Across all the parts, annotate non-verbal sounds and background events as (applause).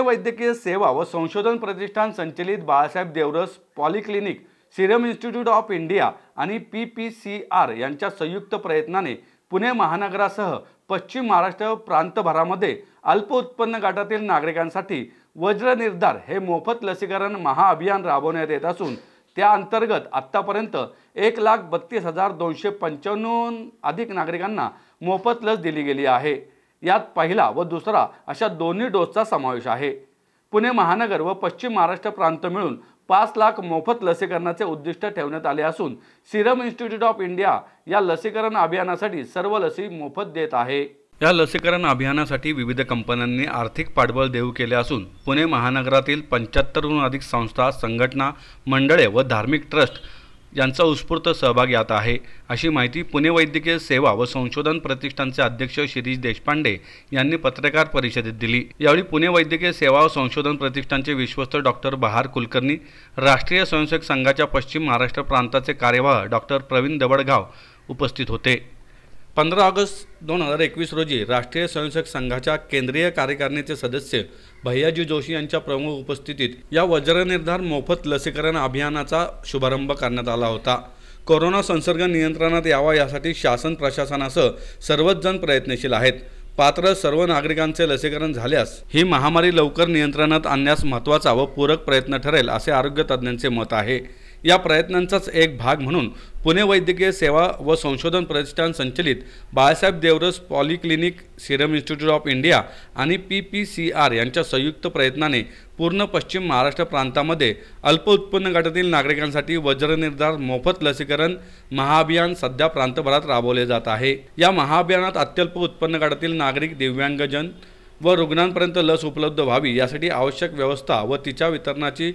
पुणे वैद्यकीय सेवा व संशोधन प्रतिष्ठान संचलित Balasaheb Deoras polyclinic serum institute of India आणि पी पी सी आर यांच्या संयुक्त प्रयत्नाने पुणे महानगरासह पश्चिम महाराष्ट्र प्रांतभरामध्ये अल्प उत्पन्न गटातील नागरिकांसाठी वज्रनिर्धार हे मोफत लसीकरण महाअभियान राबवण्यात येत असून त्या अंतर्गत आत्तापर्यंत एक लाख बत्तीस हजार दोनशे पंच्याण्णव अधिक नागरिकांना मोफत लस दिली गेली आहे यात पहिला व दुसरा अशा दोन्ही डोसचा समावेश आहे पुणे महानगर व पश्चिम महाराष्ट्र प्रांत मिळून पाच लाख मोफत लसीकरणाचे उद्दिष्ट ठेवण्यात आले असून सिरम इन्स्टिट्यूट ऑफ इंडिया या लसीकरण अभियानासाठी सर्व लसी मोफत देत आहे या लसीकरण अभियानासाठी विविध कंपन्यांनी आर्थिक पाठबळ देऊ केले असून पुणे महानगरातील पंच्याहत्तरहून अधिक संस्था संघटना मंडळे व धार्मिक ट्रस्ट यांचा उत्स्फूर्त सहभाग यात आहे अशी माहिती पुणे वैद्यकीय सेवा व संशोधन प्रतिष्ठानचे अध्यक्ष शिरीष देशपांडे यांनी पत्रकार परिषदेत दिली यावेळी पुणे वैद्यकीय सेवा व संशोधन प्रतिष्ठानचे विश्वस्त डॉक्टर बहार कुलकर्णी राष्ट्रीय स्वयंसेवक संघाच्या पश्चिम महाराष्ट्र प्रांताचे कार्यवाह डॉक्टर प्रवीण दवडगाव उपस्थित होते पंधरा ऑगस्ट दोन हजार एकवीस रोजी राष्ट्रीय स्वयंसेवक संघाच्या केंद्रीय कार्यकारिणीचे सदस्य भैयाजी जोशी यांच्या प्रमुख उपस्थितीत या वज्रनिर्धार मोफत लसीकरण अभियानाचा शुभारंभ करण्यात आला होता कोरोना संसर्ग नियंत्रणात यावा यासाठी शासन प्रशासनासह सर्वच जण प्रयत्नशील आहेत पात्र सर्व नागरिकांचे लसीकरण झाल्यास ही महामारी लवकर नियंत्रणात आणण्यास महत्त्वाचा व पूरक प्रयत्न ठरेल असे आरोग्य तज्ज्ञांचे मत आहे या प्रयत्नांचाच एक भाग म्हणून पुणे वैद्यकीय सेवा व संशोधन प्रतिष्ठान संचलित Balasaheb Deoras polyclinic serum institute of India आणि पी पी सी आर यांच्या संयुक्त प्रयत्नाने पूर्ण पश्चिम महाराष्ट्र प्रांतामध्ये अल्प उत्पन्न गटातील नागरिकांसाठी वज्रनिर्धार मोफत लसीकरण महाअभियान सध्या प्रांतभरात राबवले जात आहे या महाअभियानात अत्यल्प उत्पन्न गटातील नागरिक दिव्यांगजन व रुग्णांपर्यंत लस उपलब्ध व्हावी यासाठी आवश्यक व्यवस्था व तिच्या वितरणाची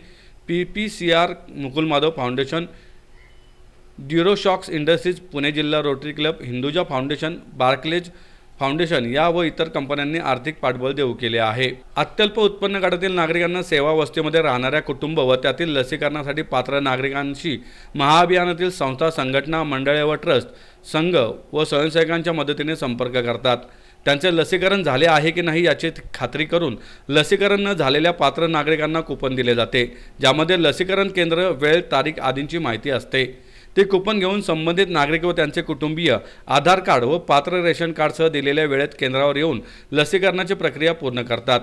P P C R Mukul Madhav foundation Duroshox industries Pune जिल्हा rotary club Hinduja foundation Barclays foundation या व इतर कंपन्यांनी आर्थिक पाठबळ देऊ केले आहे अत्यल्प उत्पन्न गटातील नागरिकांना सेवा वस्तीमध्ये राहणाऱ्या कुटुंब व त्यातील लसीकरणासाठी पात्र नागरिकांशी महाअभियानातील संस्था संघटना मंडळे व ट्रस्ट संघ व स्वयंसेवकांच्या मदतीने संपर्क करतात त्यांचे लसीकरण झाले आहे की नाही याची खात्री करून लसीकरण न झालेल्या पात्र नागरिकांना कुपन दिले जाते ज्यामध्ये लसीकरण केंद्र वेळ तारीख आदींची माहिती असते ते कुपन घेऊन संबंधित नागरिक व त्यांचे कुटुंबीय आधार कार्ड व पात्र रेशन कार्डसह दिलेल्या वेळेत केंद्रावर येऊन लसीकरणाची प्रक्रिया पूर्ण करतात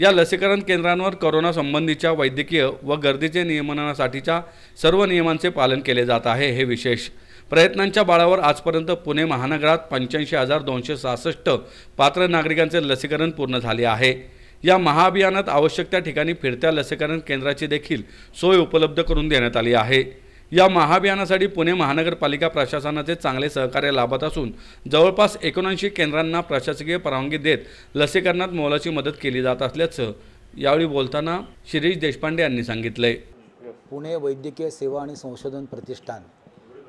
या लसीकरण केंद्रांवर कोरोना संबंधीच्या वैद्यकीय व गर्दीचे नियमनासाठीच्या सर्व नियमांचे पालन केले जात आहे हे विशेष प्रयत्नांच्या बाळावर आजपर्यंत पुणे महानगरात पंच्याऐंशी हजार दोनशे सहासष्ट पात्र नागरिकांचे लसीकरण पूर्ण झाले आहे या महाअभियानात आवश्यक त्या ठिकाणी फिरत्या लसीकरण केंद्राची देखील सोय उपलब्ध करून देण्यात आली आहे या महाअभियानासाठी पुणे महानगरपालिका प्रशासनाचे चांगले सहकार्य लाभत असून जवळपास एकोणऐंशी केंद्रांना प्रशासकीय परवानगी देत लसीकरणात मोलाची मदत केली जात असल्याचं यावेळी बोलताना शिरीष देशपांडे यांनी सांगितले पुणे वैद्यकीय सेवा आणि संशोधन प्रतिष्ठान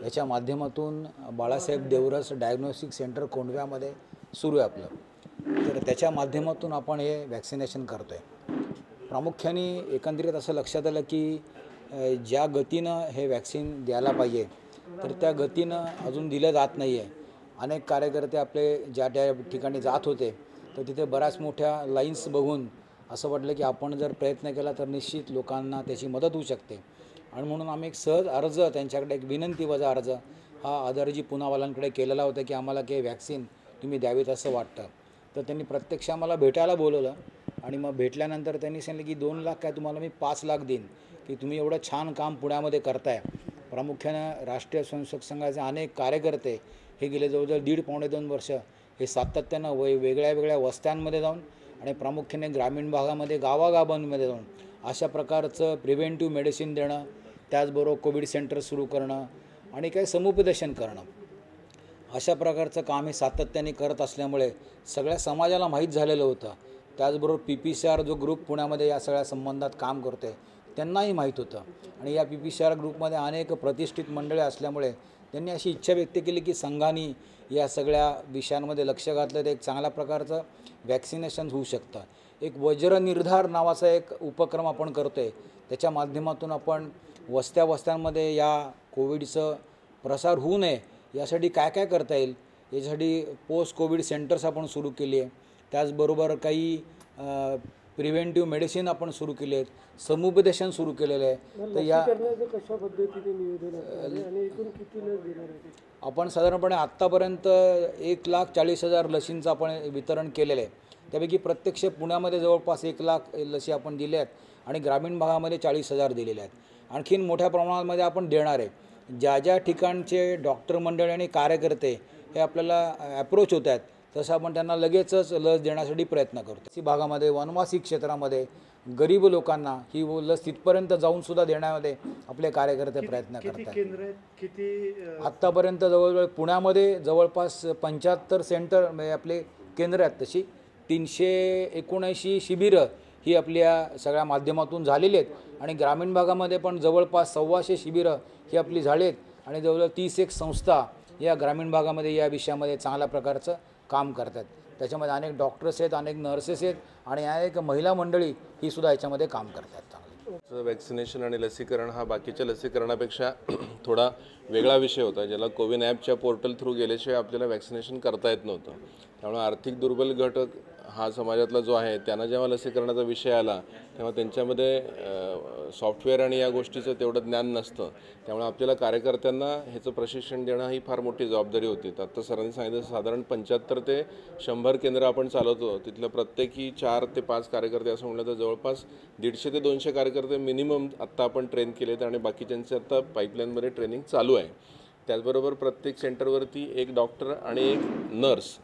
याच्या माध्यमातून बाळासाहेब देवरस डायग्नोस्टिक सेंटर कोंडव्यामध्ये सुरू आहे आपलं तर त्याच्या माध्यमातून आपण हे वॅक्सिनेशन करतो आहे प्रामुख्याने एकंदरीत असं लक्षात आलं की ज्या गतीनं हे वॅक्सिन द्यायला पाहिजे तर त्या गतीनं अजून दिलं जात नाही आहे अनेक कार्यकर्ते आपले ज्या त्या ठिकाणी जात होते तर तिथे बऱ्याच मोठ्या लाईन्स बघून असं वाटलं की आपण जर प्रयत्न केला तर निश्चित लोकांना त्याची मदत होऊ शकते आणि म्हणून आम्ही एक सहज अर्ज त्यांच्याकडे एक विनंती वजा अर्ज हा आदरजी पुनावालांकडे केलेला होता की आम्हाला काही व्हॅक्सिन तुम्ही द्यावीत असं वाटतं तर त्यांनी प्रत्यक्ष आम्हाला भेटायला बोलवलं आणि मग भेटल्यानंतर त्यांनी सांगितलं की दोन लाख काय तुम्हाला मी पाच लाख देईन की तुम्ही एवढं छान काम पुण्यामध्ये करताय प्रामुख्यानं राष्ट्रीय स्वयंसेवक संघाचे अनेक कार्यकर्ते हे गेले जवळजवळ दीड पावणे दोन वर्ष हे सातत्यानं वे वेगळ्या वेगळ्या वस्त्यांमध्ये जाऊन आणि प्रामुख्याने ग्रामीण भागामध्ये गावागावांमध्ये जाऊन अशा प्रकारचं प्रिव्हेंटिव्ह मेडिसिन देणं त्याचबरोबर कोविड सेंटर सुरू करणं आणि काही समुपदेशन करणं अशा प्रकारचं काम हे सातत्याने करत असल्यामुळे सगळ्या समाजाला माहीत झालेलं होतं त्याचबरोबर पी पी सी आर जो ग्रुप पुण्यामध्ये या सगळ्या संबंधात काम करते त्यांनाही माहीत होतं आणि या पी पी सी आर ग्रुपमध्ये अनेक प्रतिष्ठित मंडळे असल्यामुळे त्यांनी अशी इच्छा व्यक्त केली की संघाने या सगळ्या विषयांमध्ये लक्ष घातलं तर एक चांगल्या प्रकारचं वॅक्सिनेशन होऊ शकतं एक वज्रनिर्धार नावाचा एक उपक्रम आपण करतो आहे त्याच्या माध्यमातून आपण वस्त्या वस्त्यांमध्ये या कोविडचं प्रसार होऊ नये यासाठी काय काय करता येईल याच्यासाठी पोस्ट कोविड सेंटर्स आपण सुरू केली आहे त्याचबरोबर काही प्रिव्हेंटिव्ह मेडिसिन आपण सुरू केले आहेत समुपदेशन सुरू केलेलं आहे तर या कशा पद्धतीने आपण साधारणपणे आत्तापर्यंत एक लाख चाळीस हजार लसींचं आपण वितरण केलेलं आहे त्यापैकी प्रत्यक्ष पुण्यामध्ये जवळपास एक लाख लसी आपण दिल्या आहेत आणि ग्रामीण भागामध्ये चाळीस हजार दिलेले आहेत आणखीन मोठ्या प्रमाणामध्ये आपण देणार आहे ज्या ज्या ठिकाणचे डॉक्टर मंडळी आणि कार्यकर्ते हे आपल्याला ॲप्रोच होत आहेत तसं आपण त्यांना लगेचच लस देण्यासाठी प्रयत्न करतो सी भागामध्ये वनवासी क्षेत्रामध्ये गरीब लोकांना ही लस तिथपर्यंत जाऊन सुद्धा देण्यामध्ये आपले कार्यकर्ते प्रयत्न करतात किती आत्तापर्यंत जवळजवळ पुण्यामध्ये जवळपास पंच्याहत्तर सेंटर म्हणजे आपले केंद्र आहेत तशी तीनशे एकोणऐंशी शिबिरं ही आपल्या सगळ्या माध्यमातून झालेली आहेत आणि ग्रामीण भागामध्ये पण जवळपास सव्वाशे शिबिरं ही आपली झाली आहेत आणि जवळजवळ तीस एक संस्था या ग्रामीण भागामध्ये या विषयामध्ये चांगल्या प्रकारचं काम करतात त्याच्यामध्ये अनेक डॉक्टर्स आहेत अनेक नर्सेस आहेत आणि अनेक महिला मंडळी ही सुद्धा याच्यामध्ये काम करतात वॅक्सिनेशन आणि लसीकरण हा बाकीच्या लसीकरणापेक्षा (clears throat) थोडा वेगळा विषय होता ज्याला कोविन ॲपच्या पोर्टल थ्रू गेल्याशिवाय आपल्याला वॅक्सिनेशन करता येत नव्हतं त्यामुळे आर्थिक दुर्बल घटक हा समाजातला जो आहे त्यांना जेव्हा लसीकरणाचा विषय आला तेव्हा त्यांच्यामध्ये सॉफ्टवेअर आणि या गोष्टीचं तेवढं ज्ञान नसतं त्यामुळे आपल्याला कार्यकर्त्यांना ह्याचं प्रशिक्षण देणं ही फार मोठी जबाबदारी होती आत्ता सरांनी सांगितलं साधारण पंच्याहत्तर ते शंभर केंद्र आपण चालवतो तिथलं प्रत्येकी चार ते पाच कार्यकर्ते असं म्हणलं तर जवळपास दीडशे ते दोनशे कार्यकर्ते मिनिमम आत्ता आपण ट्रेन आहेत आणि बाकीच्यांचे आत्ता पाईपलाईनमध्ये ट्रेनिंग चालू आहे त्याचबरोबर प्रत्येक सेंटरवरती एक डॉक्टर आणि एक नर्स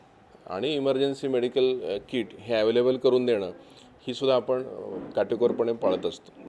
आणि इमर्जन्सी मेडिकल किट हे ॲवेलेबल करून देणं ही सुद्धा आपण काटेकोरपणे uh, पाळत असतो